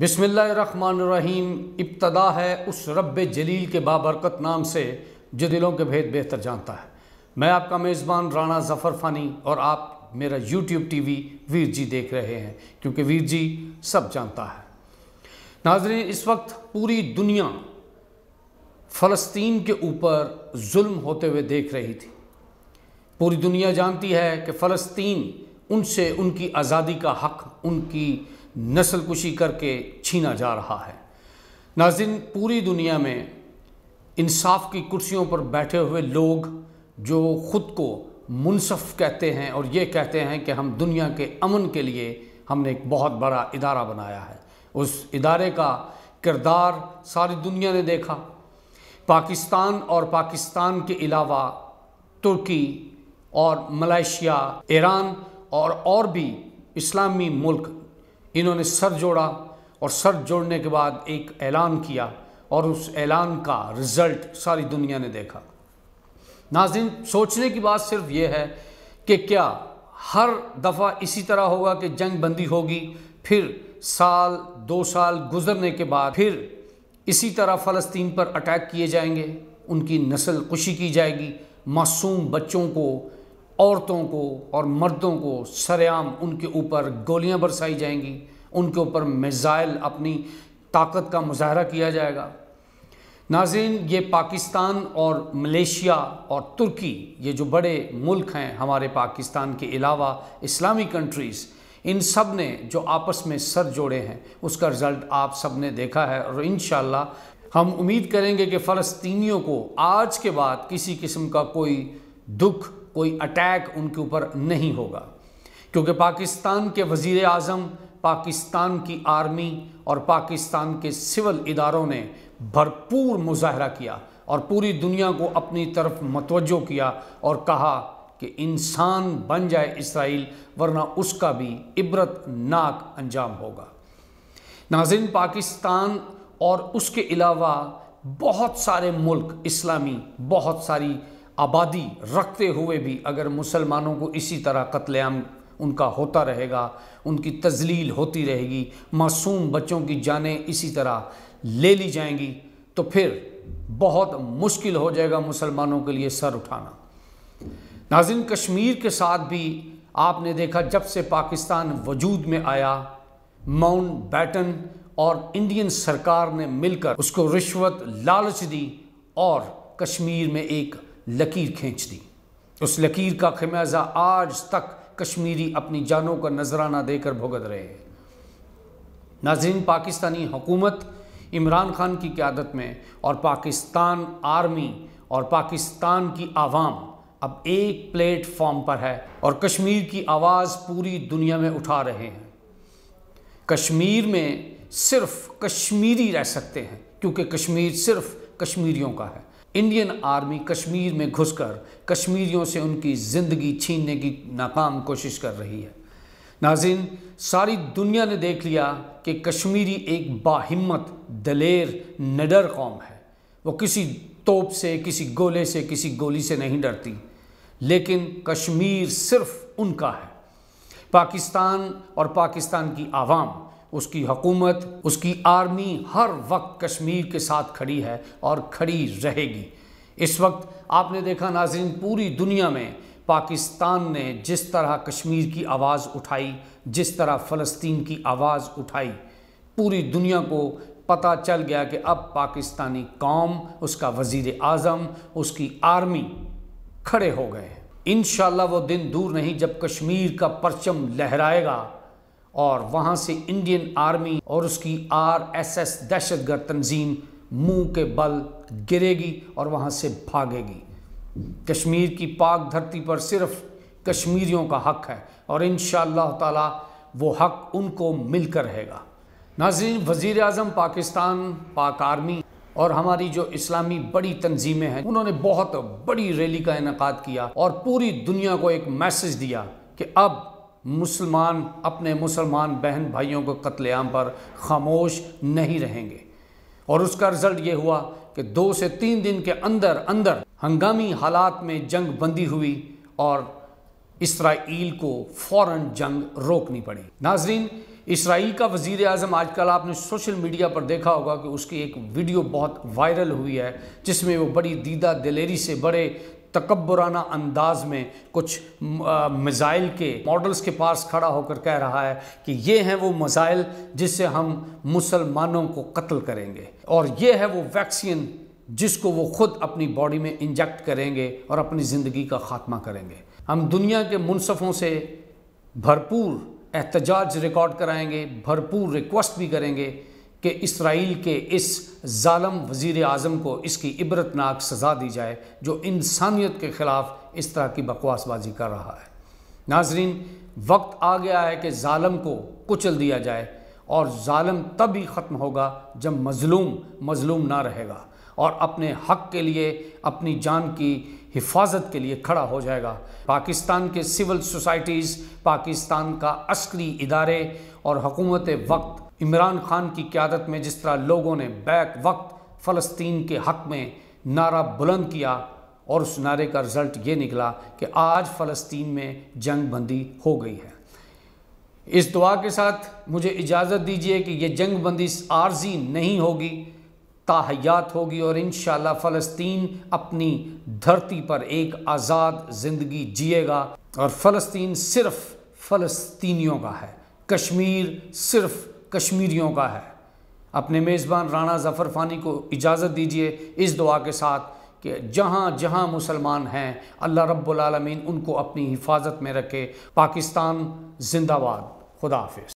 बिसमीम इब्तदा है उस रब जलील के बाबरकत नाम से जो दिलों के भेद बेहतर जानता है मैं आपका मेज़बान राना ज़फ़र फ़ानी और आप मेरा YouTube T V Veer ji देख रहे हैं क्योंकि वीर जी सब जानता है नाजरीन इस वक्त पूरी दुनिया फ़लस्तीन के ऊपर जुल्म होते हुए देख रही थी पूरी दुनिया जानती है कि फ़लस्तीन उनसे उनकी आज़ादी का हक उनकी नस्ल कुशी करके छीना जा रहा है नाजिन पूरी दुनिया में इंसाफ की कुर्सियों पर बैठे हुए लोग जो ख़ुद को मुनसफ़ कहते हैं और ये कहते हैं कि हम दुनिया के अमन के लिए हमने एक बहुत बड़ा इदारा बनाया है उस इदारे का किरदार सारी दुनिया ने देखा पाकिस्तान और पाकिस्तान के अलावा तुर्की और मलेशिया ईरान और और भी इस्लामी मुल्क इन्होंने सर जोड़ा और सर जोड़ने के बाद एक ऐलान किया और उस ऐलान का रिज़ल्ट सारी दुनिया ने देखा नाजिन सोचने की बात सिर्फ ये है कि क्या हर दफ़ा इसी तरह होगा कि जंग बंदी होगी फिर साल दो साल गुजरने के बाद फिर इसी तरह फ़लस्तीन पर अटैक किए जाएंगे उनकी नस्ल कुशी की जाएगी मासूम बच्चों को औरतों को और मर्दों को सरेआम उनके ऊपर गोलियां बरसाई जाएंगी उनके ऊपर मिज़ाइल अपनी ताकत का मुजाहरा किया जाएगा नाजिन ये पाकिस्तान और मलेशिया और तुर्की ये जो बड़े मुल्क हैं हमारे पाकिस्तान के अलावा इस्लामी कंट्रीज़ इन सब ने जो आपस में सर जोड़े हैं उसका रिज़ल्ट आप सब ने देखा है और इन हम उम्मीद करेंगे कि फ़लस्तीनियों को आज के बाद किसी किस्म का कोई दुख कोई अटैक उनके ऊपर नहीं होगा क्योंकि पाकिस्तान के वजीर अजम पाकिस्तान की आर्मी और पाकिस्तान के सिविल इदारों ने भरपूर मुजाहरा किया और पूरी दुनिया को अपनी तरफ मतवजो किया और कहा कि इंसान बन जाए इसराइल वरना उसका भी इबरतनाक अंजाम होगा नाजिन पाकिस्तान और उसके अलावा बहुत सारे मुल्क इस्लामी बहुत सारी आबादी रखते हुए भी अगर मुसलमानों को इसी तरह कत्लेआम उनका होता रहेगा उनकी तजलील होती रहेगी मासूम बच्चों की जानें इसी तरह ले ली जाएंगी तो फिर बहुत मुश्किल हो जाएगा मुसलमानों के लिए सर उठाना नाजिन कश्मीर के साथ भी आपने देखा जब से पाकिस्तान वजूद में आया माउंट बैटन और इंडियन सरकार ने मिलकर उसको रिश्वत लालच दी और कश्मीर में एक लकीर खींच दी उस लकीर का खमियाजा आज तक कश्मीरी अपनी जानों का नजराना देकर भुगत रहे हैं नाजरीन पाकिस्तानी हुकूमत इमरान खान की क्यादत में और पाकिस्तान आर्मी और पाकिस्तान की आवाम अब एक प्लेटफॉर्म पर है और कश्मीर की आवाज़ पूरी दुनिया में उठा रहे हैं कश्मीर में सिर्फ कश्मीरी रह सकते हैं क्योंकि कश्मीर सिर्फ कश्मीरियों का है इंडियन आर्मी कश्मीर में घुसकर कश्मीरियों से उनकी ज़िंदगी छीनने की नाकाम कोशिश कर रही है नाजिन सारी दुनिया ने देख लिया कि कश्मीरी एक बाहिम्मत दलेर नडर कौम है वो किसी तोप से किसी गोले से किसी गोली से नहीं डरती लेकिन कश्मीर सिर्फ उनका है पाकिस्तान और पाकिस्तान की आवाम उसकी हुकूमत उसकी आर्मी हर वक्त कश्मीर के साथ खड़ी है और खड़ी रहेगी इस वक्त आपने देखा नाजिन पूरी दुनिया में पाकिस्तान ने जिस तरह कश्मीर की आवाज़ उठाई जिस तरह फ़लस्तीन की आवाज़ उठाई पूरी दुनिया को पता चल गया कि अब पाकिस्तानी कौम उसका वज़ी अजम उसकी आर्मी खड़े हो गए हैं इन वो दिन दूर नहीं जब कश्मीर का परचम लहराएगा और वहाँ से इंडियन आर्मी और उसकी आर एस एस दहशत गर्द तंजीम मुँह के बल गिरेगी और वहाँ से भागेगी कश्मीर की पाक धरती पर सिर्फ कश्मीरियों का हक है और इन ताला वो हक उनको मिलकर रहेगा नाजीन वज़ी अजम पाकिस्तान पाक आर्मी और हमारी जो इस्लामी बड़ी तंजीमें हैं उन्होंने बहुत बड़ी रैली का इनका किया और पूरी दुनिया को एक मैसेज दिया कि अब मुसलमान अपने मुसलमान बहन भाइयों को कत्लेआम पर खामोश नहीं रहेंगे और उसका रिज़ल्ट ये हुआ कि दो से तीन दिन के अंदर अंदर हंगामी हालात में जंग बंदी हुई और इसराइल को फौरन जंग रोकनी पड़ी नाजरीन इसराइल का वजीर अजम आजकल आपने सोशल मीडिया पर देखा होगा कि उसकी एक वीडियो बहुत वायरल हुई है जिसमें वो बड़ी दीदा दिलेरी से बड़े तकबराना अंदाज में कुछ मिज़ाइल के मॉडल्स के पास खड़ा होकर कह रहा है कि ये हैं वो मिसाइल जिससे हम मुसलमानों को कत्ल करेंगे और ये है वो वैक्सीन जिसको वो ख़ुद अपनी बॉडी में इंजेक्ट करेंगे और अपनी ज़िंदगी का ख़ात्मा करेंगे हम दुनिया के मुनसफ़ों से भरपूर एहतजाज रिकॉर्ड कराएंगे भरपूर रिक्वेस्ट भी करेंगे कि इसराइल के इस ालम वज़ी अजम को इसकी इबरतनाक सज़ा दी जाए जो इंसानियत के ख़िलाफ़ इस तरह की बकवासबाजी कर रहा है नाजरीन वक्त आ गया है कि ालम को कुचल दिया जाए और ालम तब ही ख़त्म होगा जब मज़लूम मज़लूम ना रहेगा और अपने हक के लिए अपनी जान की हिफाजत के लिए खड़ा हो जाएगा पाकिस्तान के सिविल सोसाइटीज़ पाकिस्तान का अस्करी इदारे और हकूमत वक्त इमरान खान की क्यादत में जिस तरह लोगों ने बैक वक्त फ़लस्तीन के हक़ में नारा बुलंद किया और उस नारे का रिज़ल्ट ये निकला कि आज फ़लस्तीन में जंग बंदी हो गई है इस दुआ के साथ मुझे इजाज़त दीजिए कि यह जंग बंदी आर्जी नहीं होगी ताहयात होगी और इन फ़लस्तीन अपनी धरती पर एक आज़ाद ज़िंदगी जिएगा और फ़लस्तीन सिर्फ़ फ़लस्तीनियों का है कश्मीर सिर्फ़ कश्मीरियों का है अपने मेज़बान राणा ज़फ़र फ़ानी को इजाज़त दीजिए इस दुआ के साथ कि जहाँ जहाँ मुसलमान हैं अल्लाह रब्बुल रबालमीन उनको अपनी हिफाजत में रखे पाकिस्तान जिंदाबाद खुदा हाफिज